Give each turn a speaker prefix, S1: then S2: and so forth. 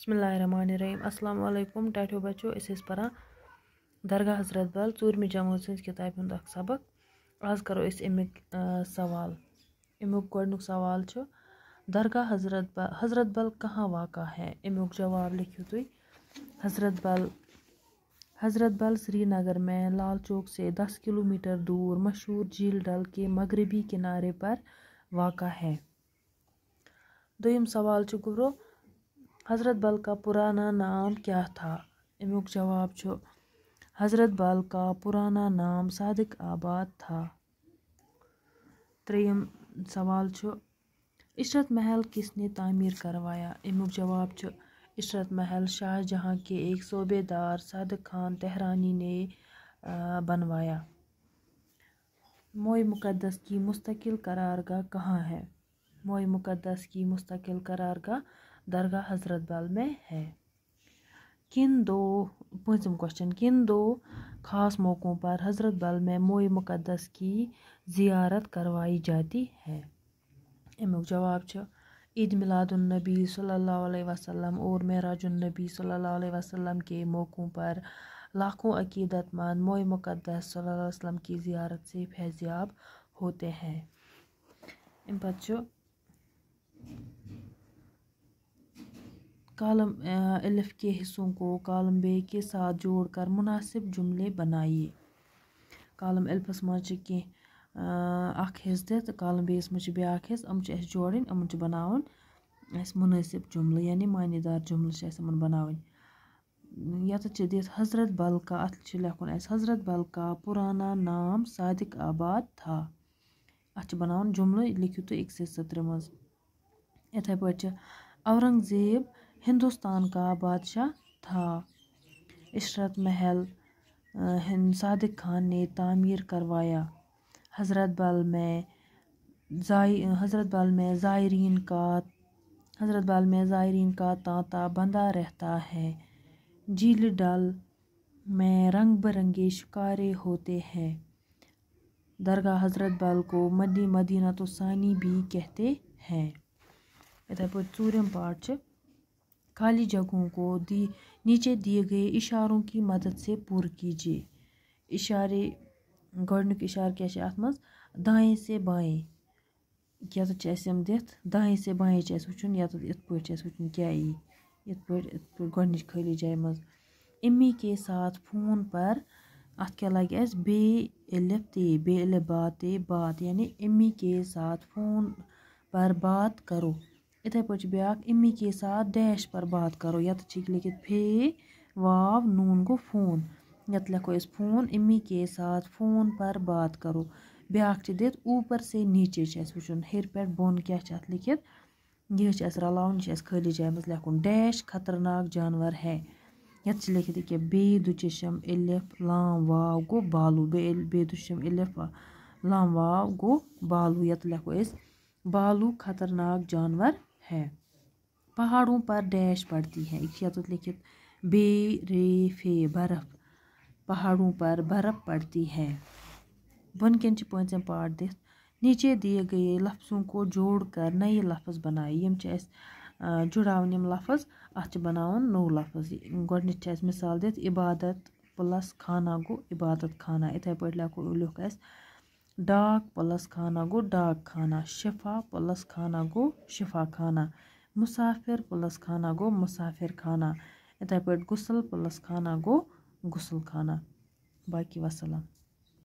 S1: बसमीम अल्लाम टाठो बच्चों अस पढ़ा दरगाह हजरत बल चूरमि जमात सज सबक आज करो अमिक सवाल अमुक गुक सवाल दरगाह हजरत बल हजरत बल कहाँ वाक़ है अमुक जवाब लिखो तुम हजरत बल हजरत बल श्रीनगर में लाल चौक से दस किलोमीटर दूर मशहूर झील डल के मगरबी किनारे पर वाक़ है दुम सवाल गुब्रो حضرت بل का पुराना नाम क्या था اَمیُک جواب چھُ حضرت بل کا پُرانا نام صادق آباد تھا ترٛیٚیِم سوال چھُ عشرت محل کِس نے تعمیٖر کروایا اَمیُک جواب چھُ عشرت محل شاہ جہاں کے ایک صوبے دار صادق خان تہرانی نے बनवाया मोए मुक़दस की मुस्तकिल करारगाह कहाँ है मोए मुक़दस की मुस्तकिल करारगाह दरगाह हजरत बल में है किन दो पाँचम क्वेश्चन किन दो ख़ास मौक़ों पर हज़रत बल में मोए मुक़दस की ज़ियारत करवाई जाती है अमुक जवाब ईद मिलादुलनबी सल्लल्लाहु अलैहि वसल्लम और महराजुलनबी वसल्लम के मौक़ों पर लाखों अकीदतमंद मोए मुक़दस सल्लल्लाहु अलैहि वसल्लम की ज़ियारत से फैजियाब होते हैं अम पर कॉलम अलिफ के हिस्सों को कॉलम बे के साथ जोड़कर मुनासिब जुमले बनाइए कॉलम अल्फस मे कह हिस्स दित तो कॉलम बेस मे ब्या हिस्स अम जोड़ अम बना मुनासिब जुमले यानि मानेदार जुमल अमन बना ये तो हज़रत बलका अच्छे लखन हज़रत बलका पुराना नाम सादिक आबाद था अत बना जुमल लिखिव तुम तो एक सत्र मज इथे पे औरंगजेब हिंदुस्तान का बादशाह था इशरत महल सादिक खान ने तामीर करवाया हज़रत बल में हज़रत बल में ज़ायरीन का हज़रत बल में ज़ायरीन का तांता बंधा रहता है झील डल में रंग बिरंगे शिकारे होते हैं दरगाह हज़रत बल को मदी मदीना तो सानी भी कहते हैं इतने पर चूरम पार्ट खाली जगहों को दी नीचे दिए गए इशारों की मदद से पुर कीजिए इशारे गुक इशार तो तो क्या है अथ माए से बाएँ क्या हम दिख दाए से बाएँ वन यह गुड़ खाली जाए मज इमी के साथ फोन पर अत क्या लगे अस बेलफ ते बेलबा ते बात यानी इमी के साथ फोन पर बात करो یِتھَے پٲٹھۍ چھِ بیٛاکھ اِمی کے ساتھ دیش پر بات کَرو یَتَتھ چھِکھ لیٚکھِتھ فے واو نوٗن گوٚو فون یَتھ لیٚکھو أسۍ فون اِمی کے ساتھ فون پر بات کَرو بیٛاکھ چھِ دِتھ اوٗپر سے نیٖچے چھِ اَسہِ وٕچھُن ہیٚرِ پٮ۪ٹھ بۄن کیٛاہ چھِ اَتھ لیٚکھِتھ یہِ چھِ اَسہِ رَلاوُن یہِ چھِ اَسہِ خٲلی جایہِ منٛز لیٚکھُن ڈیش خطرناک جانوَر ہے یَتھ چھِ لیٚکھِتھ ییٚکیٛاہ بے دُچشم اِلِف لام واو گوٚو بالوٗ بے بے دُچشم اِلِف لام واو گوٚو بالوٗ یَتھ لیٚکھو أسۍ بالوٗ خطرناک جانوَر है पहाड़ों पर डैश पड़ती है इक्यात लिखित बे रे फे बर्फ़ पहाड़ों पर बर्फ़ पड़ती है वनकन पाँचम पार्ट दिस नीचे दिए गए लफ्ज़ों को जोड़ कर नए लफ्ज़ बनाए यम जुड़ा यम लफ्ज़ अत बनावन नो लफ्ज़ गोडनिच मिसाल दित इबादत प्लस खाना गो इबादत खाना इथे पे लिखो लिख डाक पलस खाना गो डाक खाना शिफा पलस खाना गो शफा खाना मुसाफिर पलस खाना गो मुसाफिर खाना इतने पे गुसल पलस खाना गो गुसल खाना बाकी वसलम